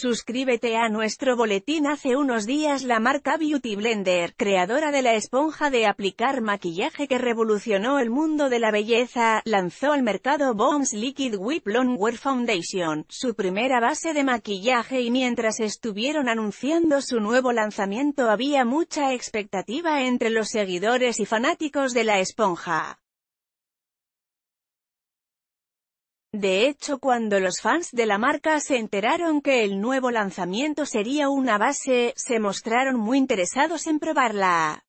Suscríbete a nuestro boletín hace unos días la marca Beauty Blender, creadora de la esponja de aplicar maquillaje que revolucionó el mundo de la belleza, lanzó al mercado Bombs Liquid Whip Longwear Foundation, su primera base de maquillaje y mientras estuvieron anunciando su nuevo lanzamiento había mucha expectativa entre los seguidores y fanáticos de la esponja. De hecho cuando los fans de la marca se enteraron que el nuevo lanzamiento sería una base, se mostraron muy interesados en probarla.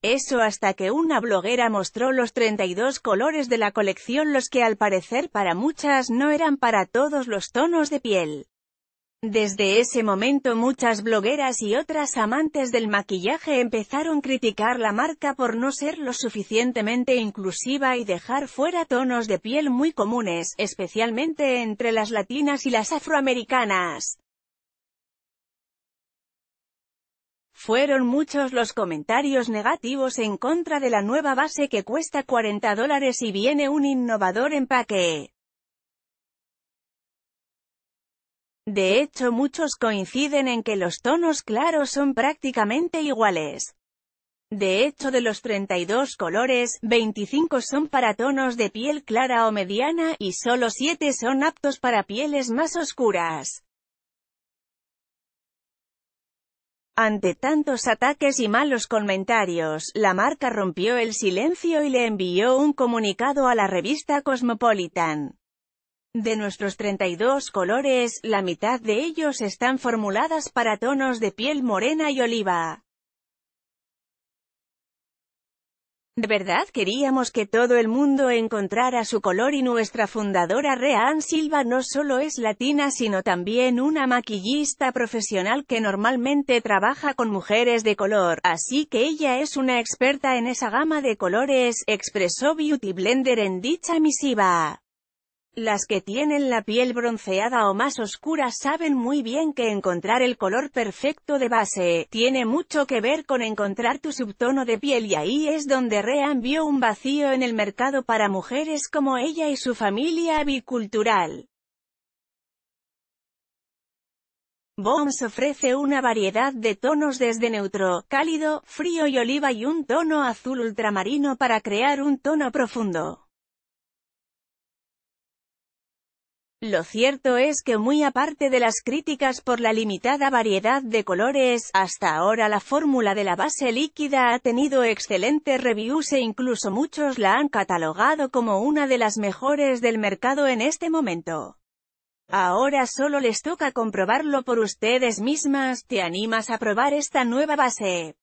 Eso hasta que una bloguera mostró los 32 colores de la colección los que al parecer para muchas no eran para todos los tonos de piel. Desde ese momento muchas blogueras y otras amantes del maquillaje empezaron a criticar la marca por no ser lo suficientemente inclusiva y dejar fuera tonos de piel muy comunes, especialmente entre las latinas y las afroamericanas. Fueron muchos los comentarios negativos en contra de la nueva base que cuesta 40 dólares y viene un innovador empaque. De hecho muchos coinciden en que los tonos claros son prácticamente iguales. De hecho de los 32 colores, 25 son para tonos de piel clara o mediana, y solo 7 son aptos para pieles más oscuras. Ante tantos ataques y malos comentarios, la marca rompió el silencio y le envió un comunicado a la revista Cosmopolitan. De nuestros 32 colores, la mitad de ellos están formuladas para tonos de piel morena y oliva. De verdad queríamos que todo el mundo encontrara su color y nuestra fundadora Ann Silva no solo es latina sino también una maquillista profesional que normalmente trabaja con mujeres de color, así que ella es una experta en esa gama de colores, expresó Beauty Blender en dicha misiva. Las que tienen la piel bronceada o más oscura saben muy bien que encontrar el color perfecto de base, tiene mucho que ver con encontrar tu subtono de piel y ahí es donde Rean vio un vacío en el mercado para mujeres como ella y su familia bicultural. Bones ofrece una variedad de tonos desde neutro, cálido, frío y oliva y un tono azul ultramarino para crear un tono profundo. Lo cierto es que muy aparte de las críticas por la limitada variedad de colores, hasta ahora la fórmula de la base líquida ha tenido excelentes reviews e incluso muchos la han catalogado como una de las mejores del mercado en este momento. Ahora solo les toca comprobarlo por ustedes mismas, ¿te animas a probar esta nueva base?